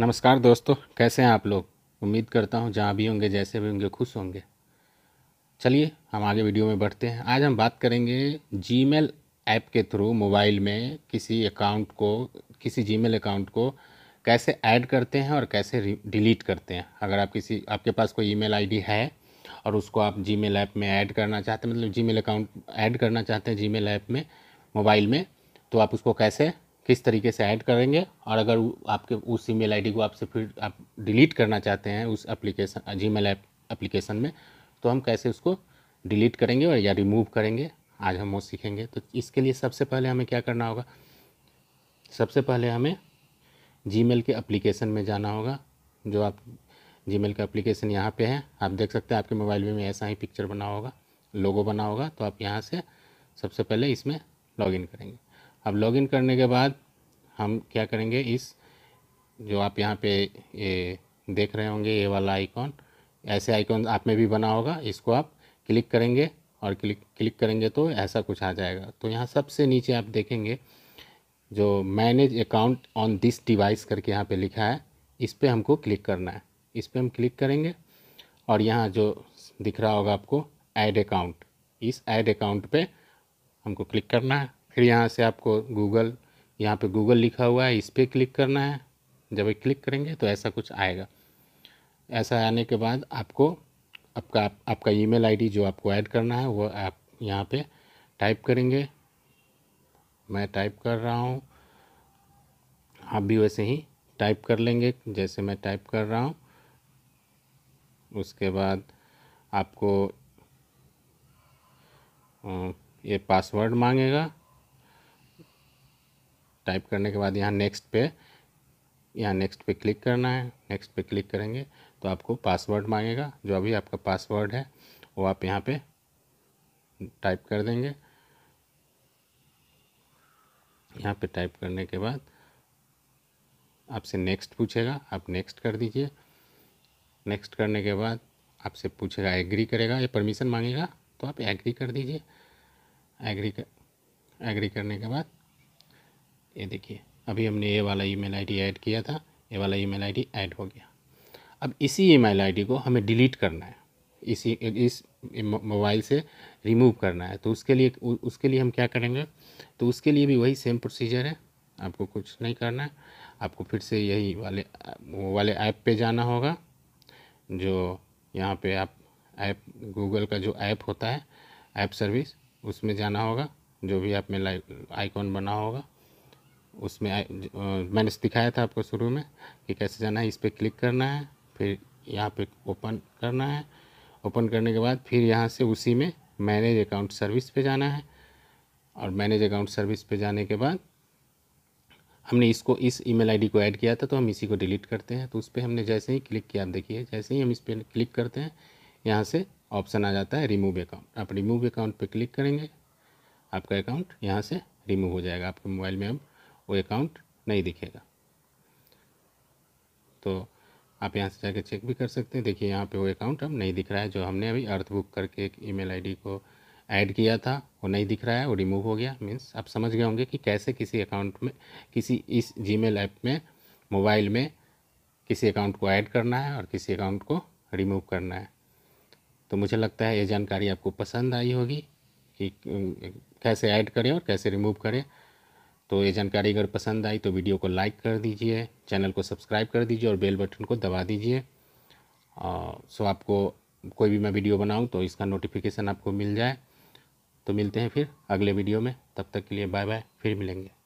नमस्कार दोस्तों कैसे हैं आप लोग उम्मीद करता हूँ जहाँ भी होंगे जैसे भी होंगे खुश होंगे चलिए हम आगे वीडियो में बढ़ते हैं आज हम बात करेंगे जीमेल ऐप के थ्रू मोबाइल में किसी अकाउंट को किसी जीमेल अकाउंट को कैसे ऐड करते हैं और कैसे डिलीट करते हैं अगर आप किसी आपके पास कोई ईमेल आईडी है और उसको आप जीमेल ऐप में ऐड करना चाहते हैं मतलब जीमेल अकाउंट ऐड करना चाहते हैं जीमेल ऐप में मोबाइल में तो आप उसको कैसे किस तरीके से ऐड करेंगे और अगर आपके उस ईमेल आईडी को आपसे फिर आप डिलीट करना चाहते हैं उस एप्लीकेशन जी मेल एप्लीकेशन में तो हम कैसे उसको डिलीट करेंगे और या रिमूव करेंगे आज हम वो सीखेंगे तो इसके लिए सबसे पहले हमें क्या करना होगा सबसे पहले हमें जी के अप्लीकेशन में जाना होगा जो आप जी मेल का एप्लीकेशन यहाँ पर है आप देख सकते हैं आपके मोबाइल में ऐसा ही पिक्चर बना होगा लोगो बना होगा तो आप यहाँ से सबसे पहले इसमें लॉगिन करेंगे अब लॉगिन करने के बाद हम क्या करेंगे इस जो आप यहाँ पे ये देख रहे होंगे ये वाला आइकॉन ऐसे आइकॉन आप में भी बना होगा इसको आप क्लिक करेंगे और क्लिक क्लिक करेंगे तो ऐसा कुछ आ जाएगा तो यहाँ सबसे नीचे आप देखेंगे जो manage account on this device करके यहाँ पे लिखा है इस पर हमको क्लिक करना है इस पर हम क्लिक करेंगे और यहाँ जो दिख रहा होगा आपको ऐड अकाउंट इस ऐड अकाउंट पे हमको क्लिक करना है फिर यहाँ से आपको गूगल यहाँ पे गूगल लिखा हुआ है इस पर क्लिक करना है जब ये क्लिक करेंगे तो ऐसा कुछ आएगा ऐसा आने के बाद आपको आपका आप, आपका ईमेल आईडी जो आपको ऐड करना है वो आप यहाँ पे टाइप करेंगे मैं टाइप कर रहा हूँ आप भी वैसे ही टाइप कर लेंगे जैसे मैं टाइप कर रहा हूँ उसके बाद आपको ये पासवर्ड मांगेगा टाइप करने के बाद यहाँ नेक्स्ट पे यहाँ नेक्स्ट पे क्लिक करना है नेक्स्ट पे क्लिक करेंगे तो आपको पासवर्ड मांगेगा जो अभी आपका पासवर्ड है वो आप यहाँ पे टाइप कर देंगे यहाँ पे टाइप करने के बाद आपसे नेक्स्ट पूछेगा आप नेक्स्ट कर दीजिए नेक्स्ट करने के बाद आपसे पूछेगा एग्री करेगा या परमिशन मांगेगा तो आप एग्री कर दीजिए एग्री कर एग्री करने के बाद ये देखिए अभी हमने ये वाला ईमेल आईडी ऐड किया था ये वाला ईमेल आईडी ऐड हो गया अब इसी ईमेल आईडी को हमें डिलीट करना है इसी इस मोबाइल से रिमूव करना है तो उसके लिए उसके लिए हम क्या करेंगे तो उसके लिए भी वही सेम प्रोसीजर है आपको कुछ नहीं करना है आपको फिर से यही वाले वो वाले ऐप पे जाना होगा जो यहाँ पे आप ऐप गूगल का जो ऐप होता है ऐप सर्विस उसमें जाना होगा जो भी आप में लाइक आइकॉन बना होगा उसमें आ, मैंने दिखाया था आपको शुरू में कि कैसे जाना है इस पर क्लिक करना है फिर यहाँ पे ओपन करना है ओपन करने के बाद फिर यहाँ से उसी में मैनेज अकाउंट सर्विस पे जाना है और मैनेज अकाउंट सर्विस पे जाने के बाद हमने इसको इस ईमेल आईडी को ऐड किया था तो हम इसी को डिलीट करते हैं तो उस पर हमने जैसे ही क्लिक किया आप देखिए जैसे ही हम इस पर क्लिक करते हैं यहाँ से ऑप्शन आ जाता है रिमूव अकाउंट आप रिमूव अकाउंट पर क्लिक करेंगे आपका अकाउंट यहाँ से रिमूव हो जाएगा आपके मोबाइल में अब वो अकाउंट नहीं दिखेगा तो आप यहाँ से जाके चेक भी कर सकते हैं देखिए यहाँ पे वो अकाउंट अब नहीं दिख रहा है जो हमने अभी अर्थ बुक करके एक ईमेल आईडी को ऐड किया था वो नहीं दिख रहा है वो रिमूव हो गया मीन्स आप समझ गए होंगे कि कैसे किसी अकाउंट में किसी इस जीमेल ऐप में मोबाइल में किसी अकाउंट को ऐड करना है और किसी अकाउंट को रिमूव करना है तो मुझे लगता है ये जानकारी आपको पसंद आई होगी कि कैसे ऐड करें और कैसे रिमूव करें तो ये जानकारी अगर पसंद आई तो वीडियो को लाइक कर दीजिए चैनल को सब्सक्राइब कर दीजिए और बेल बटन को दबा दीजिए सो आपको कोई भी मैं वीडियो बनाऊँ तो इसका नोटिफिकेशन आपको मिल जाए तो मिलते हैं फिर अगले वीडियो में तब तक के लिए बाय बाय फिर मिलेंगे